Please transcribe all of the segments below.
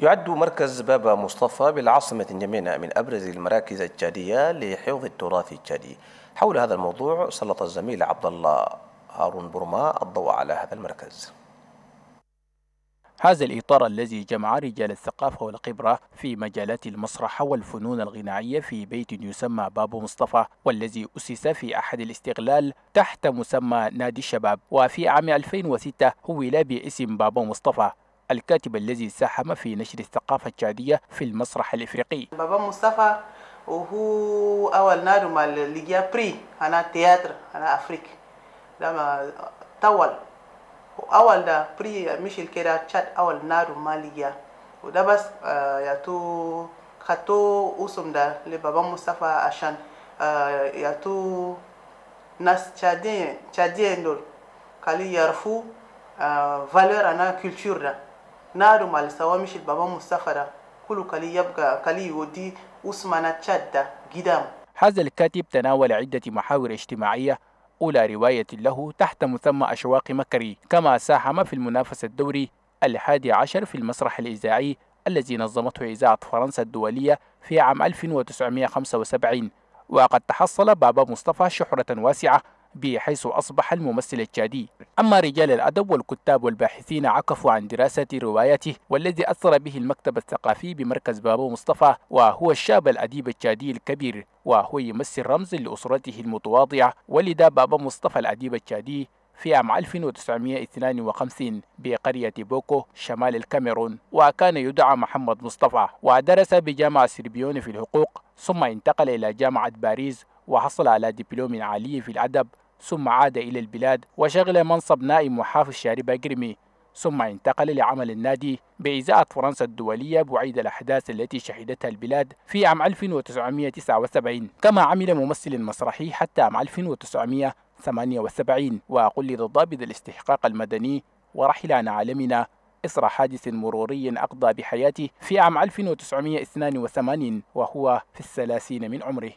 يعد مركز بابا مصطفى بالعاصمة اليمنى من أبرز المراكز التشادية لحفظ التراث التشادي حول هذا الموضوع سلط الزميل عبد الله هارون برما الضوء على هذا المركز هذا الإطار الذي جمع رجال الثقافة والخبرة في مجالات المسرح والفنون الغنائية في بيت يسمى باب مصطفى والذي أسس في أحد الاستغلال تحت مسمى نادي الشباب وفي عام 2006 هو باسم باب مصطفى الكاتب الذي ساهم في نشر الثقافة التشادية في المسرح الإفريقي بابا مصطفى وهو أول نادو مال ليجيا بري أنا تياتر أنا أفريك لما طول أول دا بري مش كده تشاد أول نادو مال ليجيا وده بس آه، ياتو خطو أوسم دا لبابا مصطفى عشان آه، ياتو ناس تشادين تشادين دول قالوا يعرفوا آه، فالور أنا كولتور ده نارو مال سوامش البابا مستخرة كل كلي يبقى كلي يودي أسمنا تشدة قدام هذا الكاتب تناول عدة محاور اجتماعية أولى رواية له تحت مسمى أشواق مكري كما ساهم في المنافسة الدوري الحادي عشر في المسرح الإذاعي الذي نظمته إذاعة فرنسا الدولية في عام 1975 وقد تحصل بابا مصطفى شحرة واسعة بحيث أصبح الممثل التشادي أما رجال الأدب والكتاب والباحثين عكفوا عن دراسة روايته والذي أثر به المكتب الثقافي بمركز بابو مصطفى وهو الشاب الأديب التشادي الكبير وهو يمثل رمز لأسرته المتواضعة ولد بابا مصطفى الأديب التشادي في عام 1952 بقرية بوكو شمال الكاميرون وكان يدعى محمد مصطفى ودرس بجامعة سربيون في الحقوق ثم انتقل إلى جامعة باريس وحصل على دبلوم عالي في الأدب ثم عاد إلى البلاد وشغل منصب نائب محافظ شاري أجرمي ثم انتقل لعمل النادي بإزاءة فرنسا الدولية بعيد الأحداث التي شهدتها البلاد في عام 1979 كما عمل ممثل مسرحي حتى عام 1978 وقلد ضابط الاستحقاق المدني ورحل عن عالمنا إثر حادث مروري أقضى بحياته في عام 1982 وهو في الثلاثين من عمره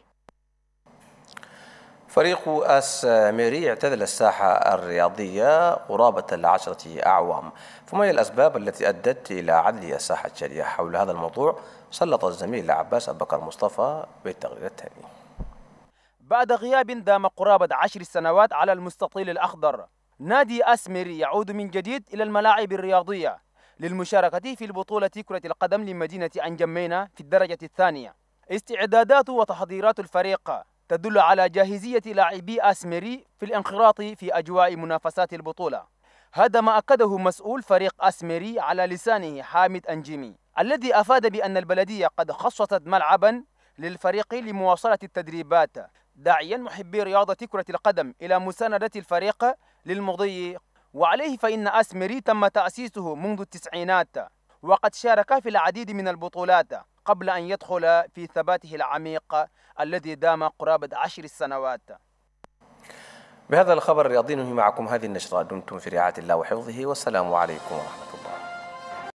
فريق أس ميري اعتزل الساحة الرياضية قرابة العشرة أعوام فما هي الأسباب التي أدت إلى عدل الساحة الشريعة حول هذا الموضوع سلط الزميل عباس بكر مصطفى بالتقرير التالي بعد غياب دام قرابة عشر سنوات على المستطيل الأخضر نادي أس ميري يعود من جديد إلى الملاعب الرياضية للمشاركة في البطولة كرة القدم لمدينة أنجمينا في الدرجة الثانية استعدادات وتحضيرات الفريق تدل على جاهزية لاعبي أسمري في الانخراط في أجواء منافسات البطولة هذا ما أكده مسؤول فريق أسمري على لسانه حامد أنجيمي الذي أفاد بأن البلدية قد خصصت ملعبا للفريق لمواصلة التدريبات داعيا محبي رياضة كرة القدم إلى مساندة الفريق للمضي وعليه فإن أسمري تم تأسيسه منذ التسعينات وقد شارك في العديد من البطولات قبل أن يدخل في ثباته العميق الذي دام قرابة عشر سنوات بهذا الخبر الرياضي ننهي معكم هذه النشرة دمتم في رعاية الله وحفظه والسلام عليكم ورحمة الله